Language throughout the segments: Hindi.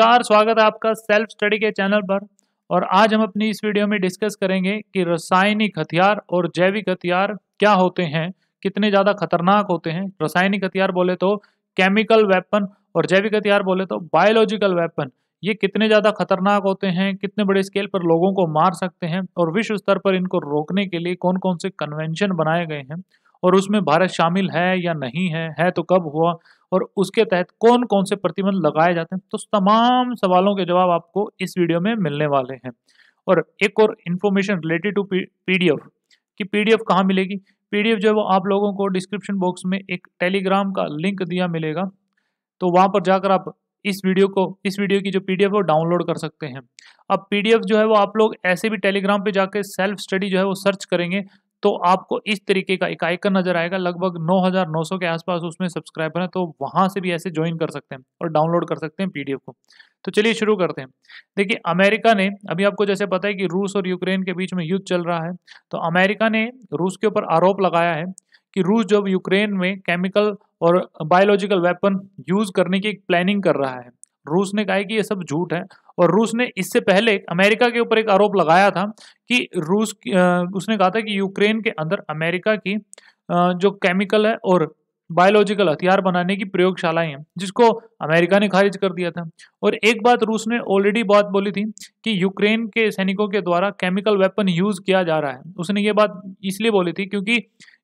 नमस्कार स्वागत है आपका सेल्फ स्टडी के चैनल पर और आज हम अपनी इस वीडियो में डिस्कस करेंगे कि रासायनिक हथियार और जैविक हथियार क्या होते हैं कितने ज़्यादा खतरनाक होते हैं रासायनिक हथियार बोले तो केमिकल वेपन और जैविक हथियार बोले तो बायोलॉजिकल वेपन ये कितने ज़्यादा खतरनाक होते हैं कितने बड़े स्केल पर लोगों को मार सकते हैं और विश्व स्तर पर इनको रोकने के लिए कौन कौन से कन्वेंशन बनाए गए हैं और उसमें भारत शामिल है या नहीं है है तो कब हुआ और उसके तहत कौन कौन से प्रतिबंध लगाए जाते हैं तो तमाम सवालों के जवाब आपको इस वीडियो में मिलने वाले हैं और एक और इन्फॉर्मेशन रिलेटेड टू पीडीएफ कि पीडीएफ कहाँ मिलेगी पीडीएफ जो है वो आप लोगों को डिस्क्रिप्शन बॉक्स में एक टेलीग्राम का लिंक दिया मिलेगा तो वहाँ पर जाकर आप इस वीडियो को इस वीडियो की जो पीडीएफ है वो डाउनलोड कर सकते हैं अब पीडीएफ जो है वो आप लोग ऐसे भी टेलीग्राम पे जाकर सेल्फ स्टडी जो है वो सर्च करेंगे तो आपको इस तरीके का एक आइकन नजर आएगा लगभग 9900 के आसपास उसमें सब्सक्राइबर हैं तो वहां से भी ऐसे ज्वाइन कर सकते हैं और डाउनलोड कर सकते हैं पीडीएफ को तो चलिए शुरू करते हैं देखिए अमेरिका ने अभी आपको जैसे पता है कि रूस और यूक्रेन के बीच में युद्ध चल रहा है तो अमेरिका ने रूस के ऊपर आरोप लगाया है कि रूस जब यूक्रेन में केमिकल और बायोलॉजिकल वेपन यूज करने की एक प्लानिंग कर रहा है रूस ने कहा कि ये सब झूठ है और रूस ने इससे पहले अमेरिका के ऊपर एक आरोप लगाया था कि रूस उसने कहा था कि यूक्रेन के अंदर अमेरिका की जो केमिकल है और बायोलॉजिकल हथियार बनाने की प्रयोगशालाएं हैं जिसको अमेरिका ने खारिज कर दिया था और एक बात रूस ने ऑलरेडी बात बोली थी कि यूक्रेन के सैनिकों के द्वारा केमिकल वेपन यूज़ किया जा रहा है उसने ये बात इसलिए बोली थी क्योंकि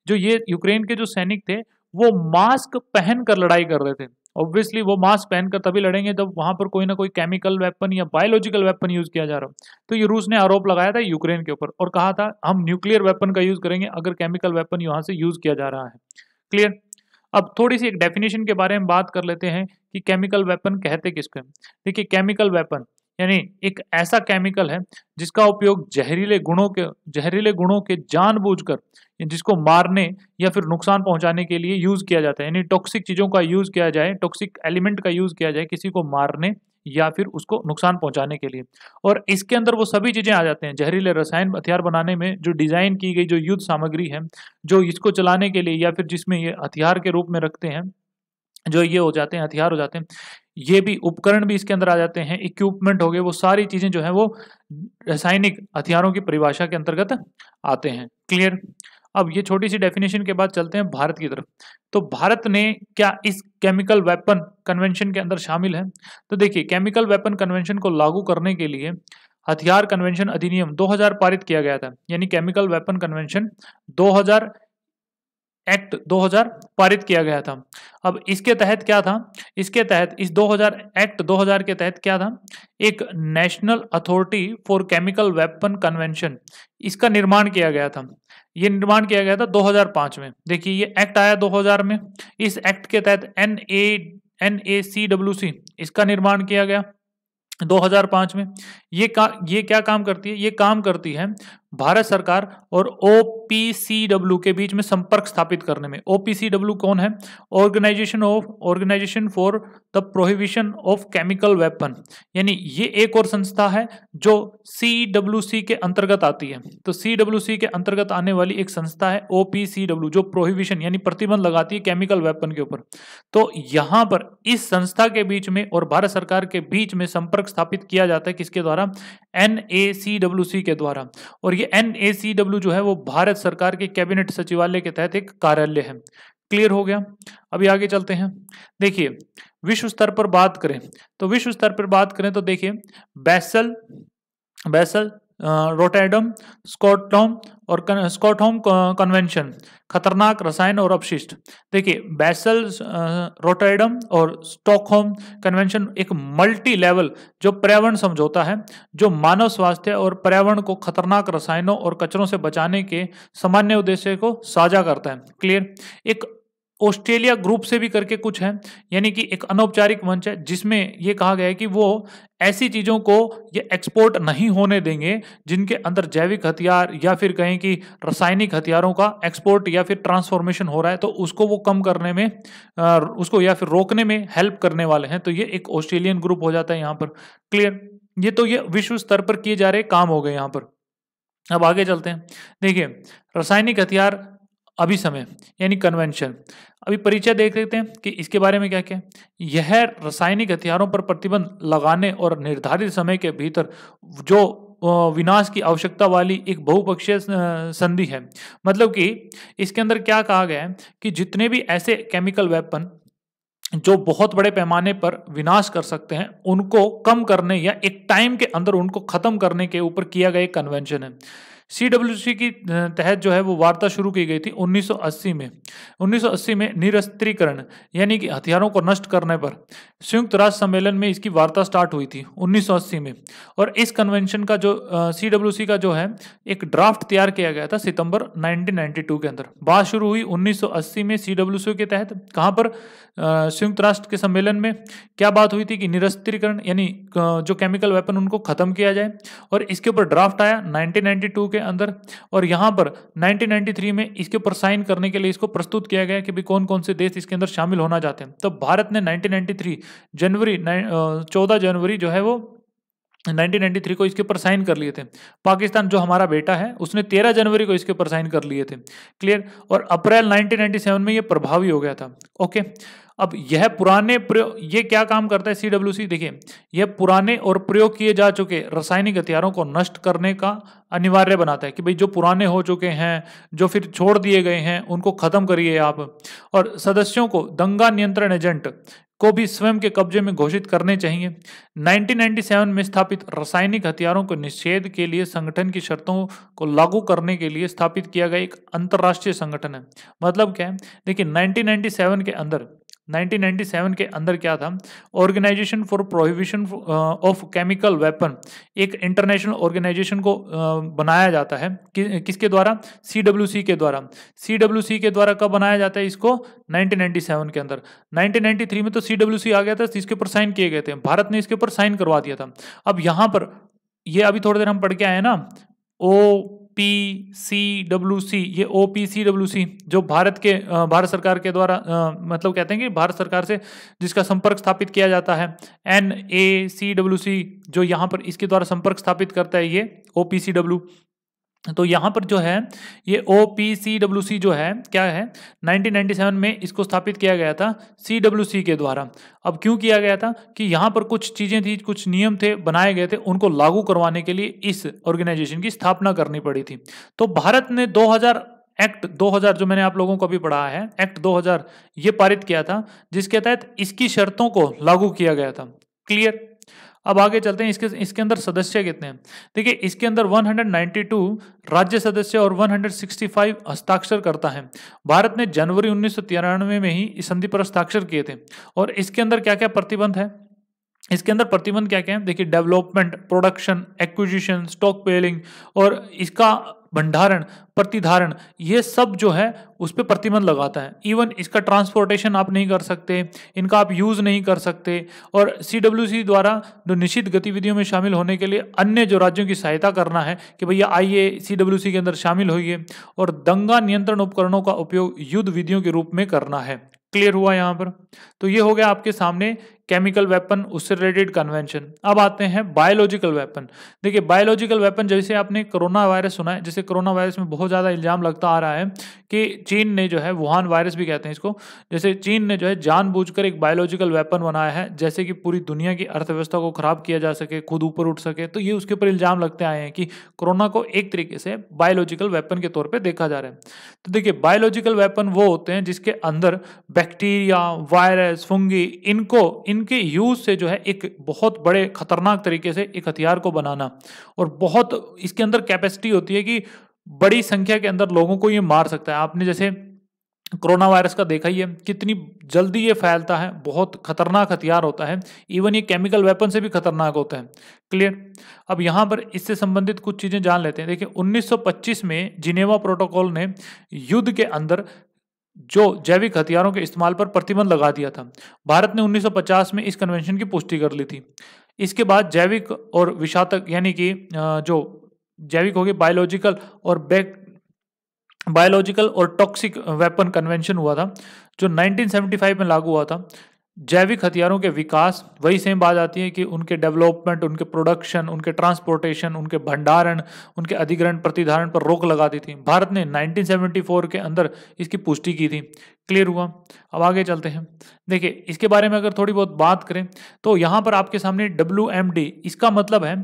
जो ये यूक्रेन के जो सैनिक थे वो मास्क पहन कर लड़ाई कर रहे थे ऑब्वियसली वो मास्क पहनकर तभी लड़ेंगे जब वहां पर कोई ना कोई केमिकल वेपन या बायोलॉजिकल वेपन यूज किया जा रहा हो तो ये रूस ने आरोप लगाया था यूक्रेन के ऊपर और कहा था हम न्यूक्लियर वेपन का यूज करेंगे अगर केमिकल वेपन यहाँ से यूज किया जा रहा है क्लियर अब थोड़ी सी एक डेफिनेशन के बारे में बात कर लेते हैं कि केमिकल वेपन कहते किसके देखिए केमिकल वेपन यानी एक ऐसा केमिकल है जिसका उपयोग जहरीले गुणों के जहरीले गुणों के जानबूझकर जिसको मारने या फिर नुकसान पहुंचाने के लिए यूज़ किया जाता है यानी टॉक्सिक चीज़ों का यूज़ किया जाए टॉक्सिक एलिमेंट का यूज़ किया जाए किसी को मारने या फिर उसको नुकसान पहुंचाने के लिए और इसके अंदर वो सभी चीज़ें आ जाते हैं जहरीले रसायन हथियार बनाने में जो डिज़ाइन की गई जो युद्ध सामग्री है जो इसको चलाने के लिए या फिर जिसमें ये हथियार के रूप में रखते हैं जो ये हो जाते हैं हथियार हो जाते हैं ये भी उपकरण भी इसके अंदर आ जाते हैं इक्विपमेंट हो गए वो सारी चीज़ें जो है वो रासायनिक हथियारों की परिभाषा के अंतर्गत आते हैं क्लियर अब ये छोटी सी डेफिनेशन के बाद चलते हैं भारत की तरफ तो भारत ने क्या इस केमिकल वेपन कन्वेंशन के अंदर शामिल है तो देखिए केमिकल वेपन कन्वेंशन को लागू करने के लिए हथियार कन्वेंशन अधिनियम 2000 पारित किया गया था यानी केमिकल वेपन कन्वेंशन एक्ट 2000 पारित किया गया था अब इसके तहत क्या था इसके तहत इस 2000 एक्ट 2000 के तहत क्या था एक national authority for chemical weapon convention इसका निर्माण किया गया था ये निर्माण किया गया था 2005 में देखिए ये एक्ट आया 2000 में इस एक्ट के तहत N A N A C W C इसका निर्माण किया गया 2005 में ये का ये क्या काम करती है ये काम करती है भारत सरकार और ओ के बीच में संपर्क स्थापित करने में ओ कौन है organisation of organisation for the prohibition of chemical weapon यानी ये एक और संस्था है जो सी के अंतर्गत आती है तो सी के अंतर्गत आने वाली एक संस्था है ओ जो प्रोहिबिशन यानी प्रतिबंध लगाती है केमिकल वेपन के ऊपर तो यहां पर इस संस्था के बीच में और भारत सरकार के बीच में संपर्क स्थापित किया जाता है किसके द्वारा एन के द्वारा और ये ये एन जो है वो भारत सरकार के कैबिनेट सचिवालय के तहत एक कार्यालय है क्लियर हो गया अभी आगे चलते हैं देखिए विश्व स्तर पर बात करें तो विश्व स्तर पर बात करें तो देखिए बैसल बैसल रोटेडम स्कॉटॉम और स्कॉटहोम कन्वेंशन खतरनाक रसायन और अपशिष्ट देखिए बैसल रोटेडम और स्टॉकहोम कन्वेंशन एक मल्टी लेवल जो पर्यावरण समझौता है जो मानव स्वास्थ्य और पर्यावरण को खतरनाक रसायनों और कचरों से बचाने के सामान्य उद्देश्य को साझा करता है क्लियर एक ऑस्ट्रेलिया ग्रुप से भी करके कुछ है यानी कि एक अनौपचारिक मंच है जिसमें ये कहा गया है कि वो ऐसी चीज़ों को ये एक्सपोर्ट नहीं होने देंगे जिनके अंदर जैविक हथियार या फिर कहें कि रासायनिक हथियारों का एक्सपोर्ट या फिर ट्रांसफॉर्मेशन हो रहा है तो उसको वो कम करने में उसको या फिर रोकने में हेल्प करने वाले हैं तो ये एक ऑस्ट्रेलियन ग्रुप हो जाता है यहाँ पर क्लियर ये तो ये विश्व स्तर पर किए जा रहे काम हो गए यहाँ पर अब आगे चलते हैं देखिए रासायनिक हथियार अभी समय यानी कन्वेंशन अभी परिचय देख लेते हैं कि इसके बारे में क्या क्या यह रासायनिक हथियारों पर प्रतिबंध लगाने और निर्धारित समय के भीतर जो विनाश की आवश्यकता वाली एक बहुपक्षीय संधि है मतलब कि इसके अंदर क्या कहा गया है कि जितने भी ऐसे केमिकल वेपन जो बहुत बड़े पैमाने पर विनाश कर सकते हैं उनको कम करने या एक टाइम के अंदर उनको खत्म करने के ऊपर किया गया एक कन्वेंशन है सी की तहत जो है वो वार्ता शुरू की गई थी 1980 में 1980 में निरस्त्रीकरण यानी कि हथियारों को नष्ट करने पर संयुक्त राष्ट्र सम्मेलन में इसकी वार्ता स्टार्ट हुई थी 1980 में और इस कन्वेंशन का जो सी का जो है एक ड्राफ्ट तैयार किया गया था सितंबर 1992 के अंदर बात शुरू हुई 1980 में सी के तहत कहाँ पर संयुक्त राष्ट्र के सम्मेलन में क्या बात हुई थी कि निरस्त्रीकरण यानी जो केमिकल वेपन उनको खत्म किया जाए और इसके ऊपर ड्राफ्ट आया नाइनटीन के अंदर और यहाँ पर 1993 में इसके ऊपर साइन करने के लिए इसको प्रस्तुत किया गया कि भी कौन कौन से देश इसके अंदर शामिल होना चाहते हैं तो भारत ने 1993 जनवरी 14 जनवरी जो है वो 1993 को इसके ऊपर साइन कर लिए थे पाकिस्तान जो हमारा बेटा है उसने 13 जनवरी को इसके ऊपर साइन कर लिए थे क्लियर और अप्रैल 1997 में ये प्रभावी हो गया था ओके okay. अब यह पुराने प्रयोग ये क्या काम करता है सी देखिए यह पुराने और प्रयोग किए जा चुके रासायनिक हथियारों को नष्ट करने का अनिवार्य बनाता है कि भाई जो पुराने हो चुके हैं जो फिर छोड़ दिए गए हैं उनको ख़त्म करिए आप और सदस्यों को दंगा नियंत्रण एजेंट को भी स्वयं के कब्जे में घोषित करने चाहिए 1997 में स्थापित रासायनिक हथियारों के निषेध के लिए संगठन की शर्तों को लागू करने के लिए स्थापित किया गया एक अंतर्राष्ट्रीय संगठन है मतलब क्या है देखिए 1997 के अंदर 1997 के अंदर क्या था organisation for prohibition of chemical weapon एक इंटरनेशनल ऑर्गेनाइजेशन को uh, बनाया जाता है कि, किसके द्वारा सी के द्वारा सी के द्वारा कब बनाया जाता है इसको 1997 के अंदर 1993 में तो सी आ गया था जिसके ऊपर साइन किए गए थे भारत ने इसके ऊपर साइन करवा दिया था अब यहाँ पर ये अभी थोड़ी देर हम पढ़ के आए ना ओ पी सी डब्ल्यू सी ये ओ पी सी डब्ल्यू सी जो भारत के भारत सरकार के द्वारा मतलब कहते हैं कि भारत सरकार से जिसका संपर्क स्थापित किया जाता है एन ए सी डब्ल्यू सी जो यहाँ पर इसके द्वारा संपर्क स्थापित करता है ये ओ पी सी डब्ल्यू तो यहाँ पर जो है ये ओ पी सी डब्ल्यू सी जो है क्या है 1997 में इसको स्थापित किया गया था सी डब्ल्यू सी के द्वारा अब क्यों किया गया था कि यहाँ पर कुछ चीज़ें थी कुछ नियम थे बनाए गए थे उनको लागू करवाने के लिए इस ऑर्गेनाइजेशन की स्थापना करनी पड़ी थी तो भारत ने 2000 एक्ट 2000 जो मैंने आप लोगों को भी पढ़ा है एक्ट 2000 ये पारित किया था जिसके तहत इसकी शर्तों को लागू किया गया था क्लियर अब आगे चलते हैं इसके इसके अंदर सदस्य कितने हैं देखिए इसके अंदर 192 राज्य सदस्य और 165 हस्ताक्षर करता है भारत ने जनवरी उन्नीस में ही इस संधि पर हस्ताक्षर किए थे और इसके अंदर क्या क्या प्रतिबंध है इसके अंदर प्रतिबंध क्या क्या है देखिए development production acquisition stockpiling और इसका भंडारण प्रतिधारण ये सब जो है उस पर प्रतिबंध लगाता है इवन इसका ट्रांसपोर्टेशन आप नहीं कर सकते इनका आप यूज़ नहीं कर सकते और सी द्वारा जो निश्चित गतिविधियों में शामिल होने के लिए अन्य जो राज्यों की सहायता करना है कि भैया आइए सी के अंदर शामिल होइए और दंगा नियंत्रण उपकरणों का उपयोग युद्ध विधियों के रूप में करना है क्लियर हुआ यहाँ पर तो ये हो गया आपके सामने केमिकल वेपन उससे रिलेटेड कन्वेंशन अब आते हैं बायोलॉजिकल वेपन देखिए बायोलॉजिकल वेपन जैसे आपने कोरोना वायरस सुना है जैसे कोरोना वायरस में बहुत ज़्यादा इल्ज़ाम लगता आ रहा है कि चीन ने जो है वुहान वायरस भी कहते हैं इसको जैसे चीन ने जो है जानबूझकर एक बायोलॉजिकल वेपन बनाया है जैसे कि पूरी दुनिया की अर्थव्यवस्था को ख़राब किया जा सके खुद ऊपर उठ सके तो ये उसके ऊपर इल्ज़ाम लगते आए हैं कि कोरोना को एक तरीके से बायोलॉजिकल वेपन के तौर पर देखा जा रहा है तो देखिए बायोलॉजिकल वेपन वो होते हैं जिसके अंदर बैक्टीरिया वायरस फुंगी इनको इन इनके यूज़ से जो है एक बहुत बड़े खतरनाक तरीके से एक हथियार को बनाना और बहुत इसके अंदर कैपेसिटी होती है कि बड़ी संख्या के अंदर लोगों को ये मार सकता है आपने जैसे कोरोना वायरस का देखा ही है कितनी जल्दी ये फैलता है बहुत खतरनाक हथियार होता है इवन ये केमिकल वेपन से भी खतरनाक होता है क्लियर अब यहाँ पर इससे संबंधित कुछ चीज़ें जान लेते हैं देखिए 1925 में जिनेवा प्रोटोकॉल ने युद्ध के अंदर जो जैविक हथियारों के इस्तेमाल पर प्रतिबंध लगा दिया था भारत ने 1950 में इस कन्वेंशन की पुष्टि कर ली थी इसके बाद जैविक और विषातक यानी कि जो जैविक होगी बायोलॉजिकल और बैक बायोलॉजिकल और टॉक्सिक वेपन कन्वेंशन हुआ था जो 1975 में लागू हुआ था जैविक हथियारों के विकास वही सेम बात आती है कि उनके डेवलपमेंट उनके प्रोडक्शन उनके ट्रांसपोर्टेशन उनके भंडारण उनके अधिग्रहण प्रतिधारण पर रोक लगा दी थी भारत ने 1974 के अंदर इसकी पुष्टि की थी क्लियर हुआ अब आगे चलते हैं देखिए इसके बारे में अगर थोड़ी बहुत बात करें तो यहाँ पर आपके सामने डब्ल्यू इसका मतलब है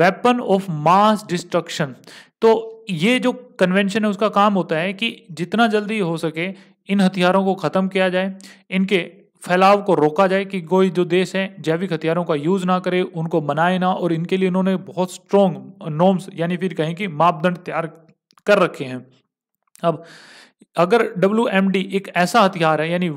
वेपन ऑफ मास डिस्ट्रक्शन तो ये जो कन्वेंशन है उसका काम होता है कि जितना जल्दी हो सके इन हथियारों को ख़त्म किया जाए इनके फैलाव को रोका जाए कि कोई जो देश हैं जैविक हथियारों का यूज़ ना करे उनको मनाए ना और इनके लिए इन्होंने बहुत स्ट्रॉन्ग नॉर्म्स यानी फिर कहें कि मापदंड तैयार कर रखे हैं अब अगर डब्ल्यू एक ऐसा हथियार है यानी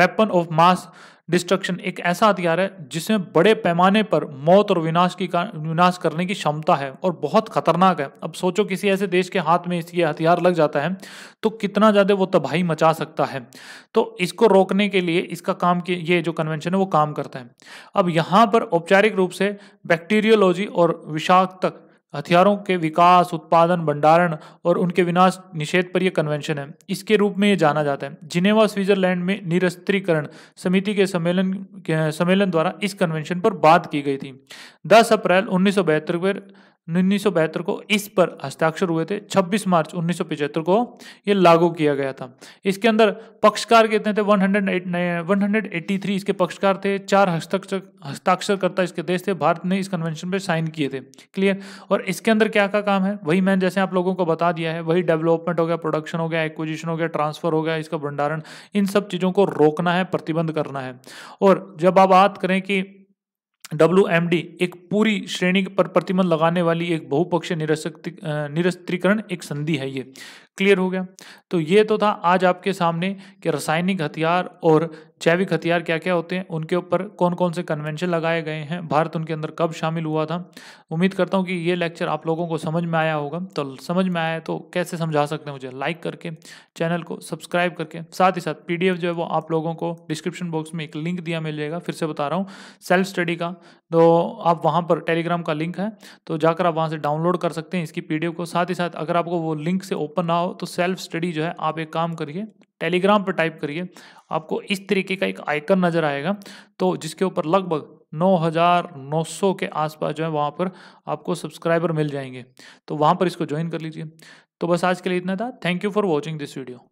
वेपन ऑफ मास डिस्ट्रक्शन एक ऐसा हथियार है जिसमें बड़े पैमाने पर मौत और विनाश की विनाश करने की क्षमता है और बहुत खतरनाक है अब सोचो किसी ऐसे देश के हाथ में ये हथियार लग जाता है तो कितना ज़्यादा वो तबाही मचा सकता है तो इसको रोकने के लिए इसका काम के ये जो कन्वेंशन है वो काम करता है अब यहाँ पर औपचारिक रूप से बैक्टीरियोलॉजी और विषाक्त हथियारों के विकास उत्पादन भंडारण और उनके विनाश निषेध पर यह कन्वेंशन है इसके रूप में ये जाना जाता है जिनेवा स्विट्जरलैंड में निरस्त्रीकरण समिति के सम्मेलन सम्मेलन द्वारा इस कन्वेंशन पर बात की गई थी 10 अप्रैल उन्नीस सौ उन्नीस को इस पर हस्ताक्षर हुए थे 26 मार्च उन्नीस को ये लागू किया गया था इसके अंदर पक्षकार कितने थे 108 183 इसके पक्षकार थे चार हस्ताक्षर हस्ताक्षरकर्ता इसके देश थे भारत ने इस कन्वेंशन पे साइन किए थे क्लियर और इसके अंदर क्या का काम है वही मैंने जैसे आप लोगों को बता दिया है वही डेवलपमेंट हो गया प्रोडक्शन हो गया एक्विजिशन हो गया ट्रांसफर हो गया इसका भंडारण इन सब चीज़ों को रोकना है प्रतिबंध करना है और जब आप बात करें कि डब्ल्यू एक पूरी श्रेणी पर प्रतिबंध लगाने वाली एक बहुपक्षीय निरस्त्रीकरण एक संधि है ये क्लियर हो गया तो ये तो था आज आपके सामने कि रासायनिक हथियार और जैविक हथियार क्या क्या होते हैं उनके ऊपर कौन कौन से कन्वेंशन लगाए गए हैं भारत उनके अंदर कब शामिल हुआ था उम्मीद करता हूँ कि ये लेक्चर आप लोगों को समझ में आया होगा तो समझ में आया तो कैसे समझा सकते हैं मुझे लाइक करके चैनल को सब्सक्राइब करके साथ ही साथ पी जो है वो आप लोगों को डिस्क्रिप्शन बॉक्स में एक लिंक दिया मिल जाएगा फिर से बता रहा हूँ सेल्फ स्टडी का तो आप वहाँ पर टेलीग्राम का लिंक है तो जाकर आप वहाँ से डाउनलोड कर सकते हैं इसकी पी को साथ ही साथ अगर आपको वो लिंक से ओपन ना हो हो तो सेल्फ स्टडी जो है आप एक काम करिए टेलीग्राम पर टाइप करिए आपको इस तरीके का एक आइकन नज़र आएगा तो जिसके ऊपर लगभग 9,900 के आसपास जो है वहाँ पर आपको सब्सक्राइबर मिल जाएंगे तो वहाँ पर इसको ज्वाइन कर लीजिए तो बस आज के लिए इतना था thank you for watching this video